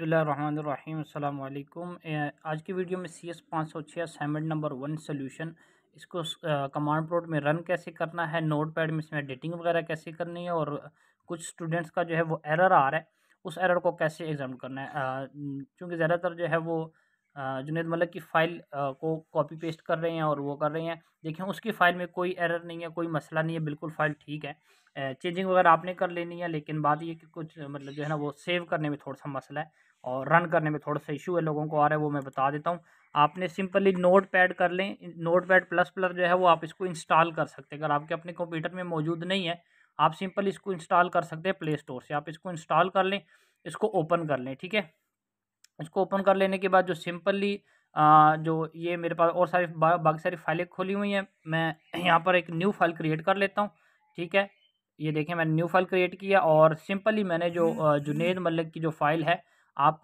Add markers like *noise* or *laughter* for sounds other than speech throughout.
बसमीम अल्लाम आज की वीडियो में सी एस पाँच सौ छः असाइनमेंट नंबर वन सोल्यूशन इसको कमांड प्रोड में रन कैसे करना है नोट पैड में इसमें एडिटिंग वगैरह कैसे करनी है और कुछ स्टूडेंट्स का जो है वो एरर आ रहा है उस एरर को कैसे एग्जाम करना है चूँकि ज़्यादातर जो है वो जुनेद मलक मतलब की फ़ाइल को कॉपी पेस्ट कर रहे हैं और वो कर रहे हैं देखें उसकी फ़ाइल में कोई एरर नहीं है कोई मसला नहीं है बिल्कुल फ़ाइल ठीक है चेंजिंग वगैरह आपने कर लेनी है लेकिन बात ये कि कुछ मतलब जो है ना वो सेव करने में थोड़ा सा मसला है और रन करने में थोड़ा सा इशू है लोगों को आ रहा है वो मैं बता देता हूँ आपने सिंपली नोट पैड कर लें नोट पैड प्लस प्लस जो है वो आप इसको इंस्टॉल कर सकते हैं अगर आपके अपने कंप्यूटर में मौजूद नहीं है आप सिंपल इसको इंस्टॉल कर सकते हैं प्ले स्टोर से आप इसको इंस्टॉल कर लें इसको ओपन कर लें ठीक है इसको ओपन कर लेने के बाद जो सिंपली जो ये मेरे पास और सारी बाकी सारी फाइलें खोली हुई हैं मैं *clears throat* यहाँ पर एक न्यू फाइल क्रिएट कर लेता हूँ ठीक है ये देखें मैंने न्यू फाइल क्रिएट किया और सिंपली मैंने जो हम्म, हम्म। जुनेद मलिक की जो फ़ाइल है आप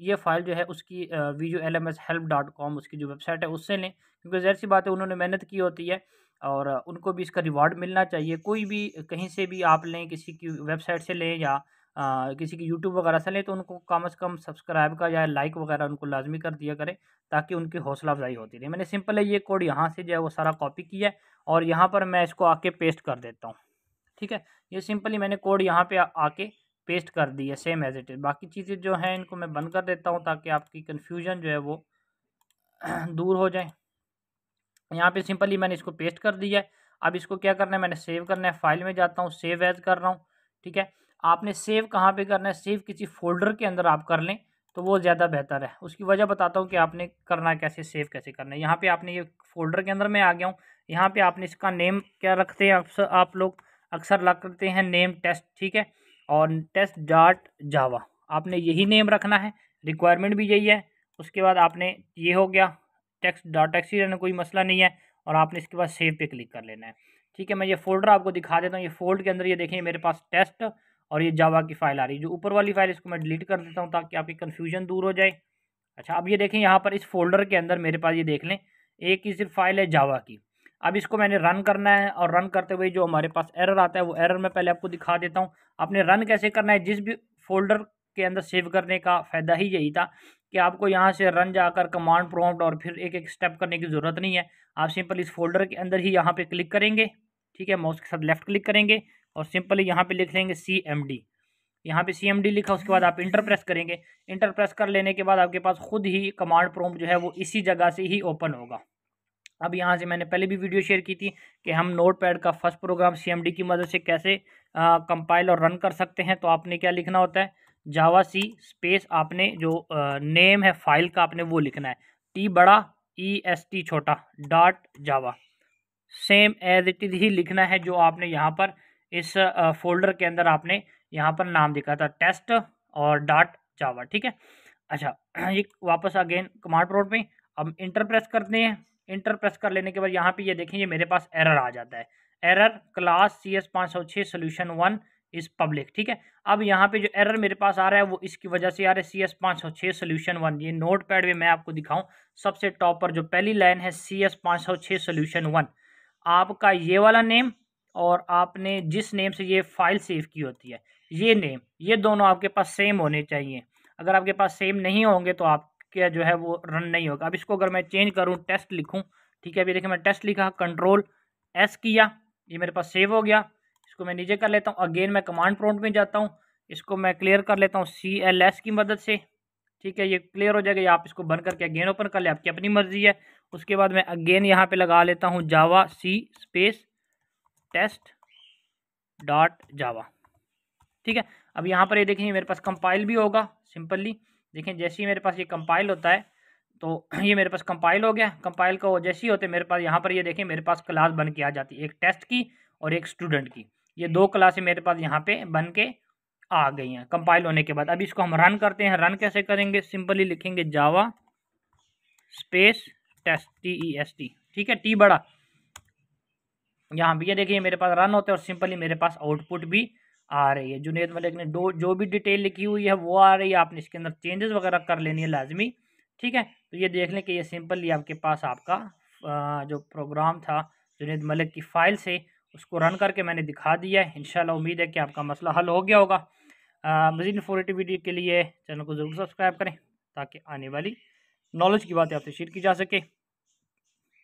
ये फ़ाइल जो है उसकी V U L M S help dot com उसकी जो वेबसाइट है उससे लें क्योंकि जहर सी बात है उन्होंने मेहनत की होती है और उनको भी इसका रिवॉर्ड मिलना चाहिए कोई भी कहीं से भी आप लें किसी की वेबसाइट से लें या आ, किसी की यूट्यूब वगैरह से लें तो उनको कम अज़ कम सब्सक्राइब का या लाइक वगैरह उनको लाजमी कर दिया करें ताकि उनकी हौसला अफजाई होती रहे मैंने सिंपल है ये कोड यहाँ से जो है वो सारा कॉपी किया है और यहाँ पर मैं इसको आके पेस्ट कर देता हूँ ठीक है ये सिंपली मैंने कोड यहाँ पर आके पेस्ट कर दी है सेम एज इट इज़ बाकी चीज़ें जो हैं इनको मैं बंद कर देता हूँ ताकि आपकी कन्फ्यूजन जो है वो *clears throat* दूर हो जाए यहाँ पे सिंपली मैंने इसको पेस्ट कर दिया है अब इसको क्या करना है मैंने सेव करना है फाइल में जाता हूँ सेव एज कर रहा हूँ ठीक है आपने सेव कहाँ पे करना है सेव किसी फोल्डर के अंदर आप कर लें तो वो ज़्यादा बेहतर है उसकी वजह बताता हूँ कि आपने करना कैसे सेव कैसे करना है यहाँ पे आपने ये फोल्डर के अंदर मैं आ गया हूँ यहाँ पे आपने इसका नेम क्या रखते हैं अक्सर आप लोग अक्सर लग करते हैं नेम टेस्ट ठीक है और टेस्ट डॉट जावा आपने यही नेम रखना है रिक्वायरमेंट भी यही है उसके बाद आपने ये हो गया टेक्स्ट डॉट एक्सी रहना कोई मसला नहीं है और आपने इसके बाद सेव पे क्लिक कर लेना है ठीक है मैं ये फोल्डर आपको दिखा देता हूँ ये फोल्ड के अंदर ये देखें मेरे पास टेस्ट और ये जावा की फाइल आ रही है जो ऊपर वाली फाइल इसको मैं डिलीट कर देता हूँ ताकि आपकी कन्फ्यूजन दूर हो जाए अच्छा अब ये देखें यहाँ पर इस फोल्डर के अंदर मेरे पास ये देख लें एक ही सिर्फ फाइल है जावा की अब इसको मैंने रन करना है और रन करते हुए जो हमारे पास एरर आता है वो एरर मैं पहले आपको दिखा देता हूँ आपने रन कैसे करना है जिस भी फोल्डर के अंदर सेव करने का फ़ायदा ही यही था कि आपको यहाँ से रन जाकर कमांड प्रॉम्प्ट और फिर एक एक स्टेप करने की ज़रूरत नहीं है आप सिंपल इस फोल्डर के अंदर ही यहाँ पे क्लिक करेंगे ठीक है माउस के साथ लेफ़्ट क्लिक करेंगे और सिंपली यहाँ पे लिख लेंगे सी एम डी यहाँ पे सी एम डी लिखा उसके बाद आप इंटर प्रेस करेंगे इंटर प्रेस कर लेने के बाद आपके पास खुद ही कमांड प्रोम जो है वो इसी जगह से ही ओपन होगा अब यहाँ से मैंने पहले भी वीडियो शेयर की थी कि हम नोट पैड का first program C M D की मदद से कैसे कंपाइल और रन कर सकते हैं तो आपने क्या लिखना होता है जावा सी स्पेस आपने जो नेम है फाइल का आपने वो लिखना है टी बड़ा ई एस टी छोटा dot Java same as it is ही लिखना है जो आपने यहाँ पर इस फोल्डर के अंदर आपने यहाँ पर नाम दिखा था टेस्ट और डाट जावा ठीक है अच्छा ये *clears throat* वापस अगेन कमांड प्रोड में अब इंटर प्रेस करते हैं इंटर प्रेस कर लेने के बाद यहाँ पे ये देखें ये मेरे पास एरर आ जाता है एरर क्लास सी एस पाँच सौ छः सोल्यूशन वन इज़ पब्लिक ठीक है अब यहाँ पे जो एरर मेरे पास आ रहा है वो इसकी वजह से आ रहा है सी एस पाँच सौ छः सोल्यूशन वन ये नोट पैड में मैं आपको दिखाऊँ सबसे टॉप पर जो पहली लाइन है सी एस पाँच सौ छः सोल्यूशन वन आपका ये वाला नेम और आपने जिस नेम से ये फ़ाइल सेव की होती है ये नेम ये दोनों आपके पास सेम होने चाहिए अगर आपके पास सेम नहीं होंगे तो आपके जो है वो रन नहीं होगा अब इसको अगर मैं चेंज करूँ टेस्ट लिखूँ ठीक है अभी देखिए मैं टेस्ट लिखा कंट्रोल एस किया ये मेरे पास सेव हो गया इसको मैं नीचे कर लेता हूँ अगेन मैं कमांड प्रोट में जाता हूँ इसको मैं क्लियर कर लेता हूँ सी एल एस की मदद से ठीक है ये क्लियर हो जाएगा या आप इसको बंद करके अगेन ओपन कर ले आपकी अपनी मर्ज़ी है उसके बाद मैं अगेन यहाँ पे लगा लेता हूँ javac space test dot java ठीक है अब यहाँ पर ये देखेंगे मेरे पास कंपाइल भी होगा सिंपली देखें जैसे ही मेरे पास ये कंपाइल होता है तो *clears throat* ये मेरे पास कंपाइल हो गया कंपाइल का वो जैसे ही होते मेरे पास यहाँ पर ये देखें मेरे पास क्लास बन के आ जाती है एक टेस्ट की और एक स्टूडेंट की ये दो क्लासें मेरे पास यहाँ पे बन के आ गई हैं कंपाइल होने के बाद अब इसको हम रन करते हैं रन कैसे करेंगे सिंपली लिखेंगे java space test T E S T ठीक है टी बड़ा यहाँ भी ये देखिए मेरे पास रन होते हैं और सिंपली मेरे पास आउटपुट भी आ रही है जुनेद मलिक ने दो जो भी डिटेल लिखी हुई है वो आ रही है आपने इसके अंदर चेंजेस वगैरह कर लेनी है लाजमी ठीक है तो ये देख लें कि ये सिंपली आपके पास आपका जो प्रोग्राम था जुनेद मलिक की फ़ाइल से उसको रन करके मैंने दिखा दिया है इन उम्मीद है कि आपका मसला हल हो गया होगा मज़ीद इन्फॉर्मेटिव वीडियो के लिए चैनल को ज़रूर सब्सक्राइब करें ताकि आने वाली नॉलेज की बातें आपसे शेयर की जा सके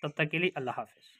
तब तक के लिए अल्लाह हाफिज़